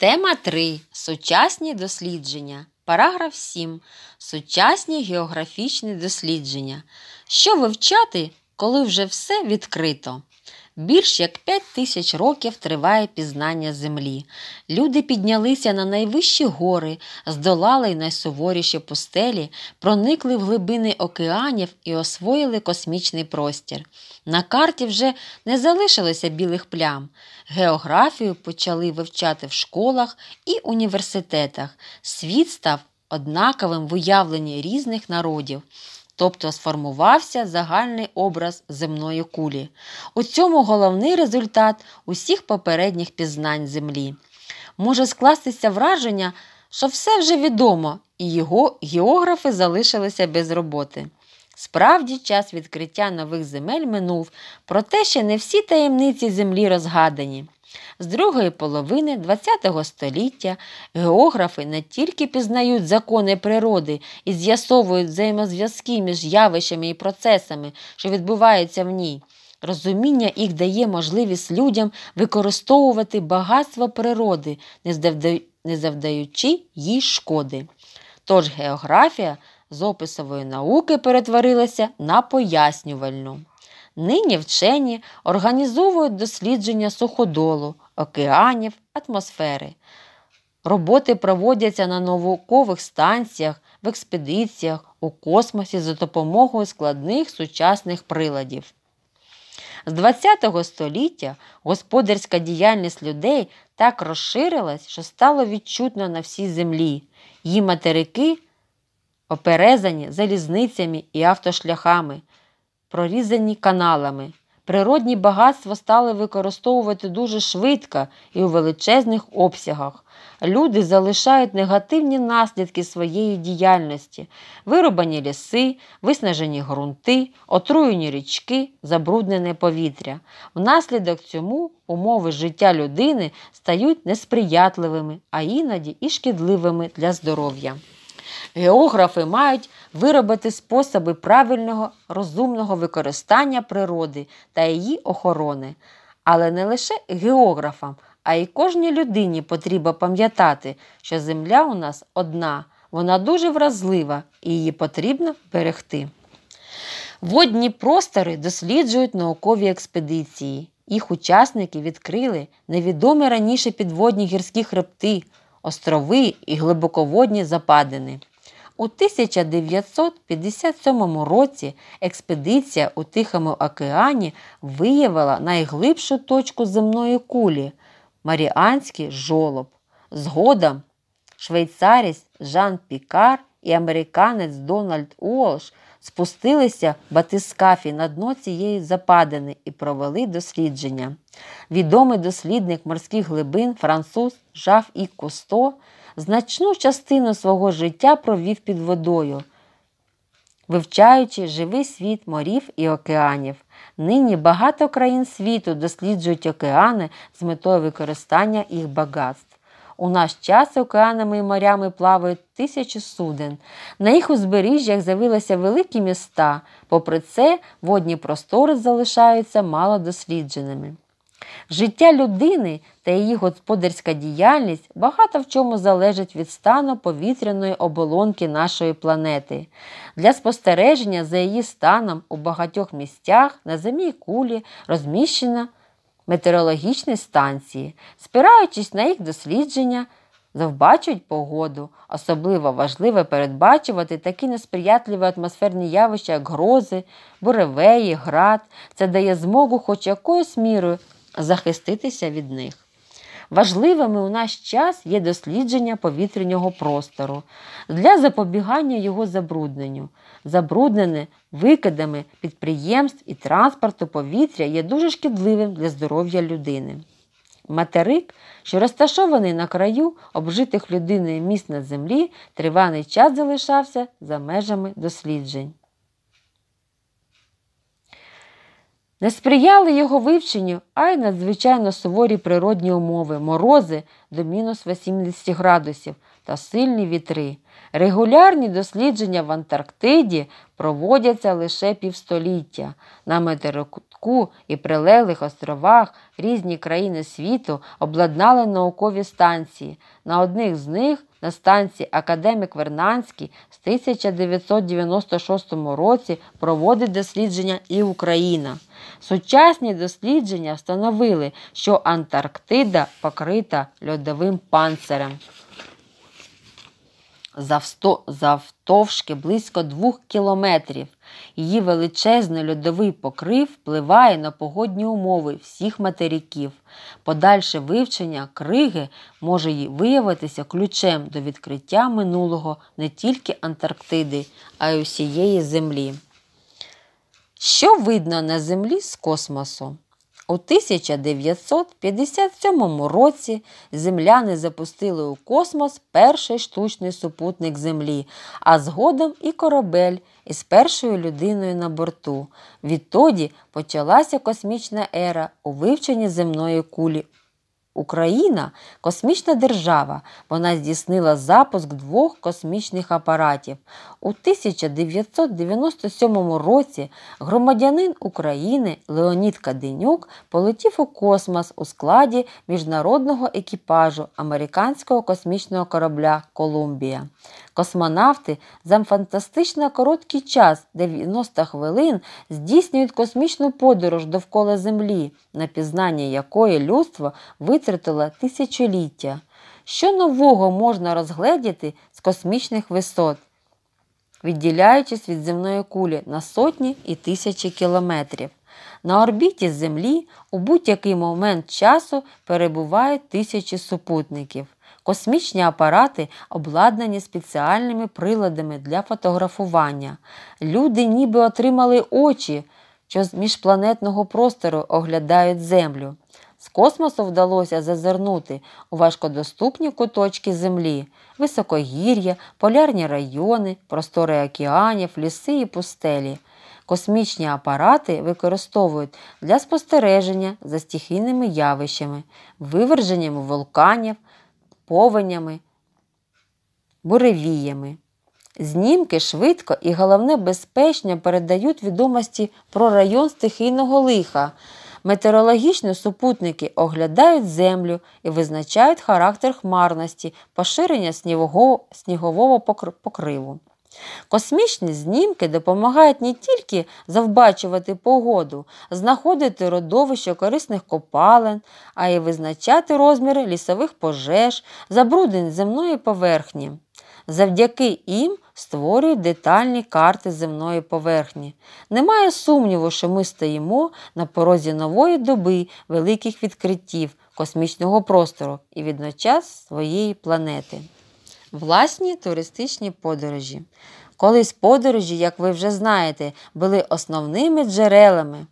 Тема 3. Сучасні дослідження. Параграф 7. Сучасні географічні дослідження. Що вивчати, коли вже все відкрито? Більш як п'ять тисяч років триває пізнання землі. Люди піднялися на найвищі гори, здолали найсуворіші пустелі, проникли в глибини океанів і освоїли космічний простір. На карті вже не залишилося білих плям. Географію почали вивчати в школах і університетах. Світ став однаковим в уявленні різних народів тобто сформувався загальний образ земної кулі. У цьому головний результат усіх попередніх пізнань Землі. Може скластися враження, що все вже відомо, і його географи залишилися без роботи. Справді, час відкриття нових земель минув, проте ще не всі таємниці землі розгадані. З другої половини ХХ століття географи не тільки пізнають закони природи і з'ясовують взаємозв'язки між явищами і процесами, що відбуваються в ній. Розуміння їх дає можливість людям використовувати багатство природи, не завдаючи їй шкоди. Тож географія з описової науки перетворилася на пояснювальну. Нині вчені організовують дослідження суходолу, океанів, атмосфери. Роботи проводяться на наукових станціях, в експедиціях, у космосі за допомогою складних сучасних приладів. З ХХ століття господарська діяльність людей так розширилась, що стало відчутно на всій землі. Її материки оперезані залізницями і автошляхами прорізані каналами. Природні багатства стали використовувати дуже швидко і у величезних обсягах. Люди залишають негативні наслідки своєї діяльності, вирубані ліси, виснажені ґрунти, отруєні річки, забруднене повітря. Внаслідок цьому умови життя людини стають несприятливими, а іноді і шкідливими для здоров'я. Географи мають виробити способи правильного, розумного використання природи та її охорони. Але не лише географам, а й кожній людині потрібно пам'ятати, що земля у нас одна, вона дуже вразлива і її потрібно берегти. Водні простори досліджують наукові експедиції. Їх учасники відкрили невідомі раніше підводні гірські хребти, острови і глибоководні западини. У 1957 році експедиція у Тихому океані виявила найглибшу точку земної кулі Маріанський жолоб. Згодом швейцарець Жан Пікар і американець Дональд Уолш спустилися в батискафі на дно цієї западини і провели дослідження. Відомий дослідник морських глибин француз Жав і Кусто – значну частину свого життя провів під водою, вивчаючи живий світ морів і океанів. Нині багато країн світу досліджують океани з метою використання їх багатств. У наш час океанами і морями плавають тисячі суден. На їх узбережжях з'явилися великі міста, попри це водні простори залишаються малодослідженими. Життя людини та її господарська діяльність багато в чому залежить від стану повітряної оболонки нашої планети. Для спостереження за її станом у багатьох місцях на землі кулі розміщена метеорологічні станції, спираючись на їх дослідження. Завбачують погоду, особливо важливо передбачувати такі несприятливі атмосферні явища, як грози, буревеї, град. Це дає змогу хоч якоюсь мірою захиститися від них. Важливими у наш час є дослідження повітряного простору для запобігання його забрудненню. Забруднене викидами підприємств і транспорту повітря є дуже шкідливим для здоров'я людини. Материк, що розташований на краю обжитих людиною міст на землі, триваний час залишався за межами досліджень. Не сприяли його вивченню, а й надзвичайно суворі природні умови, морози до мінус 80 градусів та сильні вітри. Регулярні дослідження в Антарктиді проводяться лише півстоліття. На Метерокутку і прилеглих островах різні країни світу обладнали наукові станції. На одних з них на станції Академік Вернанський з 1996 році проводить дослідження і Україна. Сучасні дослідження встановили, що Антарктида покрита льодовим панцирем завтовшки близько двох кілометрів. Її величезний льодовий покрив впливає на погодні умови всіх материків. Подальше вивчення криги може й виявитися ключем до відкриття минулого не тільки Антарктиди, а й усієї землі. Що видно на землі з космосу? У 1957 році земляни запустили у космос перший штучний супутник Землі, а згодом і корабель із першою людиною на борту. Відтоді почалася космічна ера у вивченні земної кулі Україна космічна держава. Вона здійснила запуск двох космічних апаратів. У 1997 році громадянин України Леонід Каденюк полетів у космос у складі міжнародного екіпажу американського космічного корабля Колумбія. Космонавти за фантастично короткий час 90 хвилин здійснюють космічну подорож довкола Землі, на пізнання якої людство витратило тисячоліття. Що нового можна розгледіти з космічних висот, відділяючись від земної кулі на сотні і тисячі кілометрів. На орбіті Землі у будь-який момент часу перебувають тисячі супутників космічні апарати обладнані спеціальними приладами для фотографування. Люди ніби отримали очі, що з міжпланетного простору оглядають Землю. З космосу вдалося зазирнути у важкодоступні куточки Землі, високогір'я, полярні райони, простори океанів, ліси і пустелі. Космічні апарати використовують для спостереження за стихійними явищами, виверженням вулканів, повенями, буревіями. Знімки швидко і головне безпечно передають відомості про район стихійного лиха. Метеорологічні супутники оглядають землю і визначають характер хмарності, поширення снігового снігового покриву. Космічні знімки допомагають не тільки завбачувати погоду, знаходити родовище корисних копалин, а й визначати розміри лісових пожеж, забруднень земної поверхні. Завдяки їм створюють детальні карти земної поверхні. Немає сумніву, що ми стоїмо на порозі нової доби великих відкриттів космічного простору і відночас своєї планети власні туристичні подорожі. Колись подорожі, як ви вже знаєте, були основними джерелами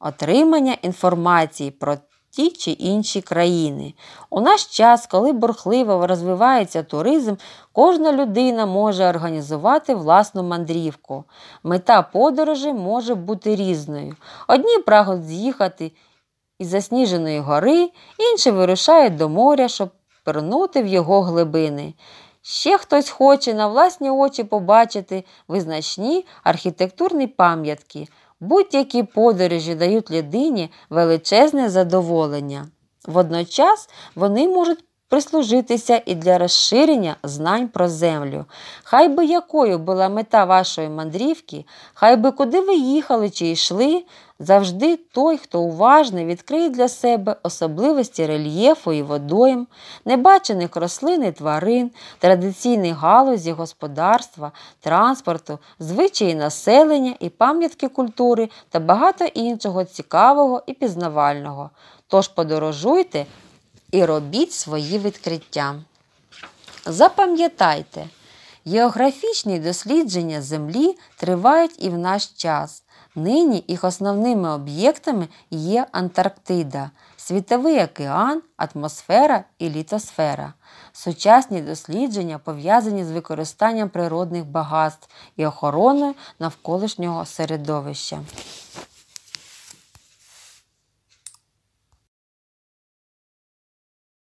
отримання інформації про ті чи інші країни. У наш час, коли бурхливо розвивається туризм, кожна людина може організувати власну мандрівку. Мета подорожі може бути різною. Одні прагнуть з'їхати із засніженої гори, інші вирушають до моря, щоб шпирнути в його глибини. Ще хтось хоче на власні очі побачити визначні архітектурні пам'ятки. Будь-які подорожі дають людині величезне задоволення. Водночас вони можуть прислужитися і для розширення знань про землю. Хай би якою була мета вашої мандрівки, хай би куди ви їхали чи йшли, завжди той, хто уважно відкриє для себе особливості рельєфу і водойм, небачених рослин і тварин, традиційні галузі господарства, транспорту, звичаї населення і пам'ятки культури та багато іншого цікавого і пізнавального. Тож подорожуйте і робіть свої відкриття. Запам'ятайте, географічні дослідження Землі тривають і в наш час. Нині їх основними об'єктами є Антарктида, Світовий океан, атмосфера і літосфера. Сучасні дослідження пов'язані з використанням природних багатств і охороною навколишнього середовища.